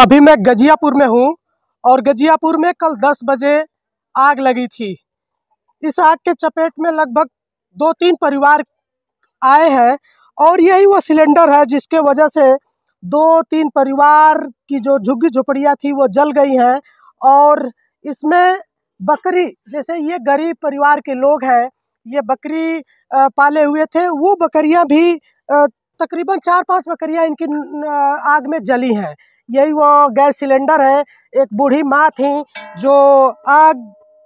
अभी मैं गजियापुर में हूँ और गजियापुर में कल 10 बजे आग लगी थी इस आग के चपेट में लगभग दो तीन परिवार आए हैं और यही वो सिलेंडर है जिसके वजह से दो तीन परिवार की जो झुग्गी झुपड़िया थी वो जल गई हैं और इसमें बकरी जैसे ये गरीब परिवार के लोग हैं ये बकरी पाले हुए थे वो बकरियाँ भी तकरीबन चार पांच बकरियाँ इनकी आग में जली हैं यही वो गैस सिलेंडर है एक बूढ़ी माँ थी जो आग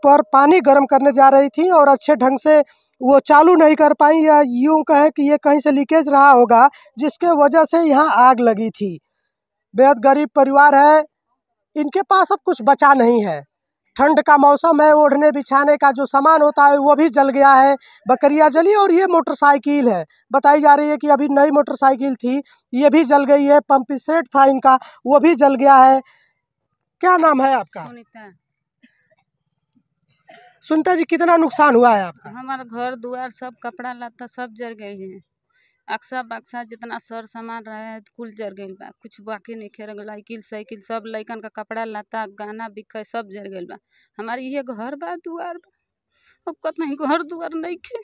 पर पानी गर्म करने जा रही थी और अच्छे ढंग से वो चालू नहीं कर पाई या यूँ कहे कि ये कहीं से लीकेज रहा होगा जिसके वजह से यहाँ आग लगी थी बेहद गरीब परिवार है इनके पास अब कुछ बचा नहीं है ठंड का मौसम है ओढ़ने बिछाने का जो सामान होता है वो भी जल गया है बकरिया जली और ये मोटरसाइकिल है बताई जा रही है कि अभी नई मोटरसाइकिल थी ये भी जल गई है पंप सेट था इनका वो भी जल गया है क्या नाम है आपका सुनता जी कितना नुकसान हुआ है आपका हमारा घर दुआर सब कपड़ा लता सब जल गई है अक्सा बक्सा जितना सर सामान रहे कुल जर गए बा। कुछ बाकी नहीं रह लाइकिल साइकिल सब लइकन का कपड़ा लता गाना बिक सब जर गइल बा। हमार ये घर बा दुआर बा। ओकर तही घर दुआर खे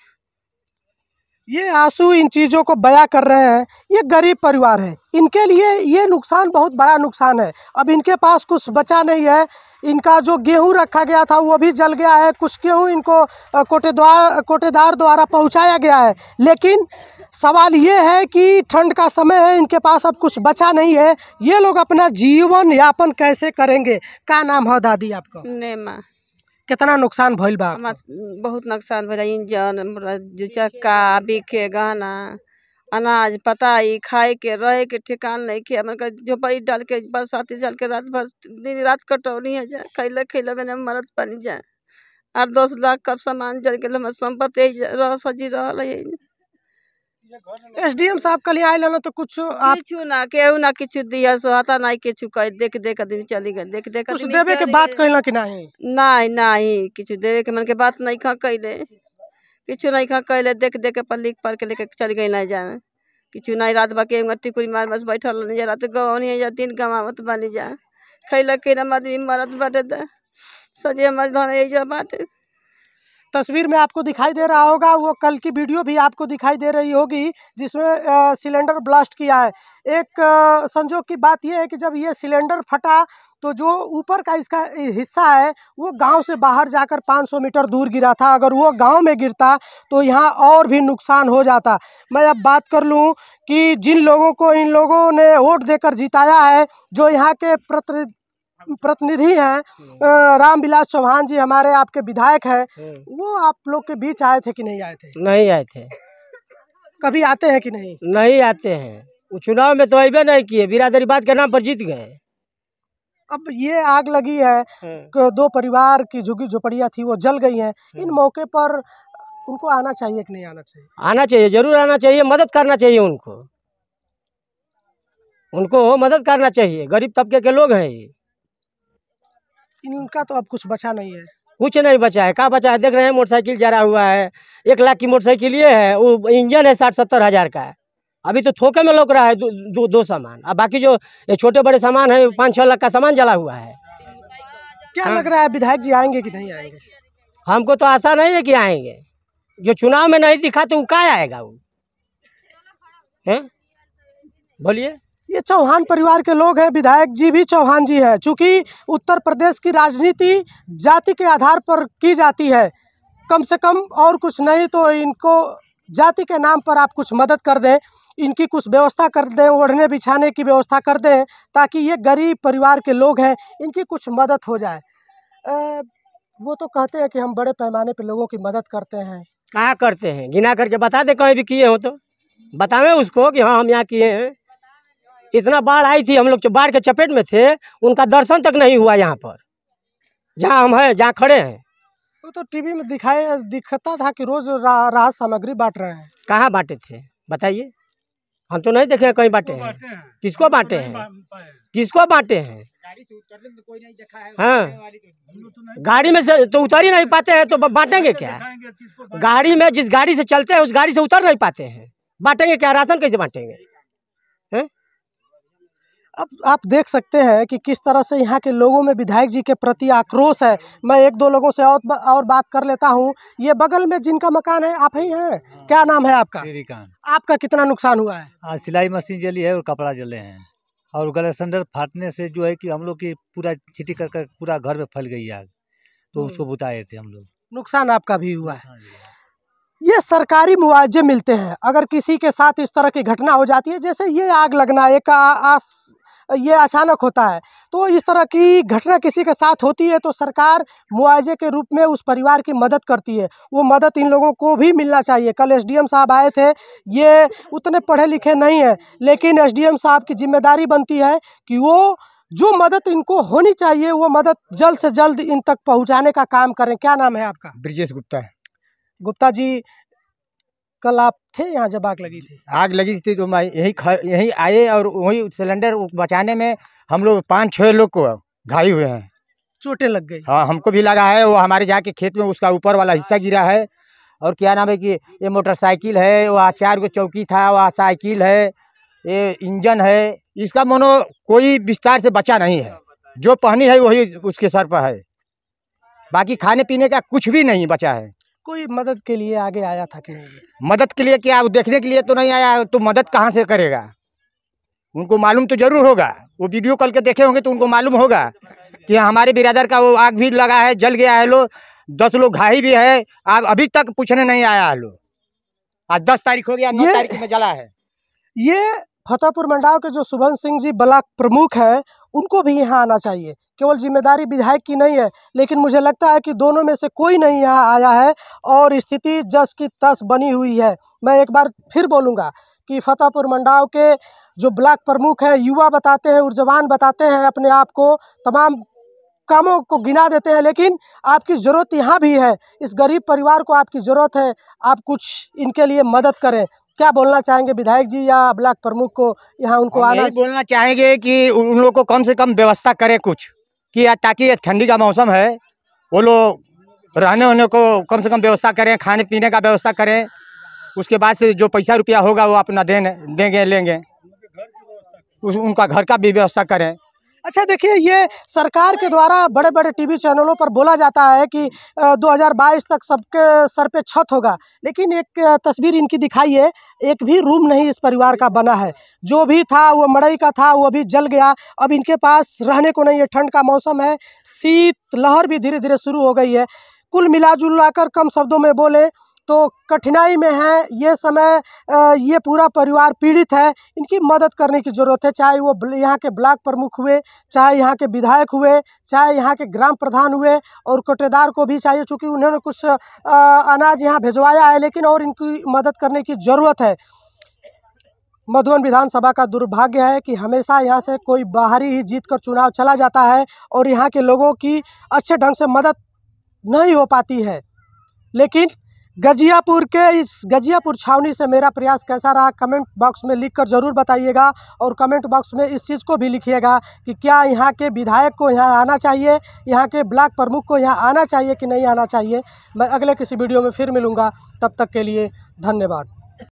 ये आंसू इन चीजों को बया कर रहे हैं ये गरीब परिवार है इनके लिए ये नुकसान बहुत बड़ा नुकसान है अब इनके पास कुछ बचा नहीं है इनका जो गेहूं रखा गया था वो भी जल गया है कुछ गेहूं इनको कोटेदार कोटेदार द्वारा पहुंचाया गया है लेकिन सवाल ये है कि ठंड का समय है इनके पास अब कुछ बचा नहीं है ये लोग अपना जीवन यापन कैसे करेंगे का नाम है दादी आपका नेमा कितना नुकसान भइल बा बहुत नुकसान भइल इंजन चक्का बिखे गहना अनाज पताई खाए के रहे के ठिकान नहीं के हमारे झोपड़ी डाल के बरसाती जल के रात भर दिन रात कटौनी है जाए खैले खैले मैंने मरद पानी जाए आठ दस लाख का सामान जल गए हमारे संपत्ति रह सजी रहा एसडीएम साहब कल आए लो तो कुछ आप किछु ना के ना कि दिया सोहता ना कि देख देख दिन चली गई देख देख कुछ देवे के बात कहला कि नहीं नहीं नहीं किछु देवे के मन के बात नहीं खा कहले किछु नहीं खा कहले देख देख के पर लिख पढ़ के लेके चल गई ना जाए किछु नहीं रात बाकी कुरी मार बस बैठल नहीं जा रात गवानी जा दिन गवावत बनी जा खैलक के आदमी मरत बाटे सजे मर धन बाटे तस्वीर में आपको दिखाई दे रहा होगा वो कल की वीडियो भी आपको दिखाई दे रही होगी जिसमें सिलेंडर ब्लास्ट किया है एक संजोग की बात यह है कि जब ये सिलेंडर फटा तो जो ऊपर का इसका हिस्सा है वो गांव से बाहर जाकर 500 मीटर दूर गिरा था अगर वो गांव में गिरता तो यहाँ और भी नुकसान हो जाता मैं अब बात कर लूँ कि जिन लोगों को इन लोगों ने वोट देकर जिताया है जो यहाँ के प्रति प्रतिनिधि हैं हम्म। रामविलास चौहान जी हमारे आपके विधायक हैं हम्म। वो आप लोग के बीच आए थे कि नहीं आए थे नहीं आए थे कभी आते हैं कि नहीं नहीं आते हैं वो चुनाव में तो अबे नहीं किए बिरादरी बात के नाम पर जीत गए अब ये आग लगी है हम्म। कि दो परिवार की झुग्गी झोपड़िया थी वो जल गई है इन मौके पर उनको आना चाहिए कि नहीं आना चाहिए आना चाहिए जरूर आना चाहिए मदद करना चाहिए उनको उनको मदद करना चाहिए गरीब तबके के लोग हैं ये इनका तो अब कुछ बचा नहीं है कुछ नहीं बचा है क्या बचा है देख रहे हैं मोटरसाइकिल जरा हुआ है एक लाख की मोटरसाइकिल ये है वो इंजन है साठ सत्तर हजार का है अभी तो थोके में लोक रहा है दो दो, दो सामान अब बाकी जो छोटे बड़े सामान है पाँच छः लाख का सामान जला हुआ है क्या लग रहा है विधायक जी आएंगे कि नहीं आएंगे हमको तो आशा नहीं है कि आएंगे जो चुनाव में नहीं दिखा तो वो क्या आएगा वो हैं बोलिए ये चौहान परिवार के लोग हैं विधायक जी भी चौहान जी हैं चूँकि उत्तर प्रदेश की राजनीति जाति के आधार पर की जाती है कम से कम और कुछ नहीं तो इनको जाति के नाम पर आप कुछ मदद कर दें इनकी कुछ व्यवस्था कर दें ओढ़ने बिछाने की व्यवस्था कर दें ताकि ये गरीब परिवार के लोग हैं इनकी कुछ मदद हो जाए आ, वो तो कहते हैं कि हम बड़े पैमाने पर लोगों की मदद करते हैं कहाँ करते हैं गिना करके बता दें कहीं भी किए हो तो बतावें उसको कि हाँ हम यहाँ किए हैं इतना बाढ़ आई थी हम लोग बाढ़ के चपेट में थे उनका दर्शन तक नहीं हुआ यहाँ पर जहाँ हम हैं जहाँ खड़े हैं वो तो टीवी में दिखाई दिखता था कि रोज रा, राहत सामग्री बांट रहे हैं कहाँ बांटे थे बताइए हम तो नहीं देखे कहीं बांटे हैं किसको बांटे हैं किसको तो बांटे हैं तो हाँ तो गाड़ी में से तो उतर ही नहीं पाते हैं तो बांटेंगे क्या गाड़ी में जिस गाड़ी से चलते हैं उस गाड़ी से उतर नहीं पाते हैं बांटेंगे क्या राशन कैसे बांटेंगे अब आप देख सकते हैं कि किस तरह से यहाँ के लोगों में विधायक जी के प्रति आक्रोश है मैं एक दो लोगों से और और बात कर लेता हूँ ये बगल में जिनका मकान है आप ही हैं हाँ। क्या नाम है आपका श्रीकांत आपका कितना नुकसान हुआ है आज हाँ, सिलाई मशीन जली है और कपड़ा जले हैं और गलेसेंडर फाटने से जो है कि हम लोग की पूरा छिटी कर पूरा घर में फैल गई आग तो उसको हम्म। बुताए थे हम लोग नुकसान आपका भी हुआ है ये सरकारी मुआवजे मिलते हैं अगर किसी के साथ इस तरह की घटना हो जाती है जैसे ये आग लगना एक आस ये अचानक होता है तो इस तरह की घटना किसी के साथ होती है तो सरकार मुआवजे के रूप में उस परिवार की मदद करती है वो मदद इन लोगों को भी मिलना चाहिए कल एसडीएम साहब आए थे ये उतने पढ़े लिखे नहीं हैं लेकिन एसडीएम साहब की जिम्मेदारी बनती है कि वो जो मदद इनको होनी चाहिए वो मदद जल्द से जल्द इन तक पहुंचाने का काम करें क्या नाम है आपका ब्रजेश गुप्ता है गुप्ता जी कल आप थे यहाँ जब आग लगी थी आग लगी थी तो मैं यही यही आए और वही सिलेंडर बचाने में हम लोग पाँच छः लोग को घायल हुए हैं चोटें लग गई हाँ हमको भी लगा है वो हमारे जाके खेत में उसका ऊपर वाला हिस्सा गिरा है और क्या नाम है कि ये मोटरसाइकिल है वहाँ चार गो चौकी था वहाँ साइकिल है ये इंजन है इसका मोनो कोई विस्तार से बचा नहीं है जो पहनी है वही उसके सर पर है बाकी खाने पीने का कुछ भी नहीं बचा है कोई मदद के लिए आगे आया था कि नहीं मदद के लिए क्या देखने के लिए तो नहीं आया तो मदद कहाँ से करेगा उनको मालूम तो जरूर होगा वो वीडियो कॉल के देखे होंगे तो उनको मालूम होगा कि हमारे बिरादर का वो आग भी लगा है जल गया है लो दस लोग घाई भी है आप अभी तक पूछने नहीं आया है लो आज दस तारीख हो गया नौ तारीख में जला है ये फतेहपुर मंडाव के जो शुभन सिंह जी ब्लॉक प्रमुख है उनको भी यहाँ आना चाहिए केवल जिम्मेदारी विधायक की नहीं है लेकिन मुझे लगता है कि दोनों में से कोई नहीं यहाँ आया है और स्थिति जस की तस बनी हुई है मैं एक बार फिर बोलूँगा कि फतेहपुर मंडाव के जो ब्लॉक प्रमुख हैं युवा बताते हैं उर्जवान बताते हैं अपने आप को तमाम कामों को गिना देते हैं लेकिन आपकी ज़रूरत यहाँ भी है इस गरीब परिवार को आपकी ज़रूरत है आप कुछ इनके लिए मदद करें क्या बोलना चाहेंगे विधायक जी या ब्लॉक प्रमुख को यहाँ उनको आना बोलना चाहेंगे कि उन लोग को कम से कम व्यवस्था करें कुछ कि ताकि ठंडी का मौसम है वो लोग रहने वहने को कम से कम व्यवस्था करें खाने पीने का व्यवस्था करें उसके बाद से जो पैसा रुपया होगा वो अपना देने देंगे लेंगे उस उनका घर का भी व्यवस्था करें अच्छा देखिए ये सरकार के द्वारा बड़े बड़े टीवी चैनलों पर बोला जाता है कि 2022 तक सबके सर पे छत होगा लेकिन एक तस्वीर इनकी दिखाई है एक भी रूम नहीं इस परिवार का बना है जो भी था वो मड़ई का था वो भी जल गया अब इनके पास रहने को नहीं है ठंड का मौसम है शीत लहर भी धीरे धीरे शुरू हो गई है कुल मिला कर कम शब्दों में बोले तो कठिनाई में है ये समय ये पूरा परिवार पीड़ित है इनकी मदद करने की ज़रूरत है चाहे वो यहाँ के ब्लॉक प्रमुख हुए चाहे यहाँ के विधायक हुए चाहे यहाँ के ग्राम प्रधान हुए और कोटेदार को भी चाहिए चूँकि उन्होंने कुछ अनाज यहाँ भिजवाया है लेकिन और इनकी मदद करने की ज़रूरत है मधुबन विधानसभा का दुर्भाग्य है कि हमेशा यहाँ से कोई बाहरी ही जीत कर चुनाव चला जाता है और यहाँ के लोगों की अच्छे ढंग से मदद नहीं हो पाती है लेकिन गजियापुर के इस गजियापुर छावनी से मेरा प्रयास कैसा रहा कमेंट बॉक्स में लिख कर ज़रूर बताइएगा और कमेंट बॉक्स में इस चीज़ को भी लिखिएगा कि क्या यहाँ के विधायक को यहाँ आना चाहिए यहाँ के ब्लॉक प्रमुख को यहाँ आना चाहिए कि नहीं आना चाहिए मैं अगले किसी वीडियो में फिर मिलूँगा तब तक के लिए धन्यवाद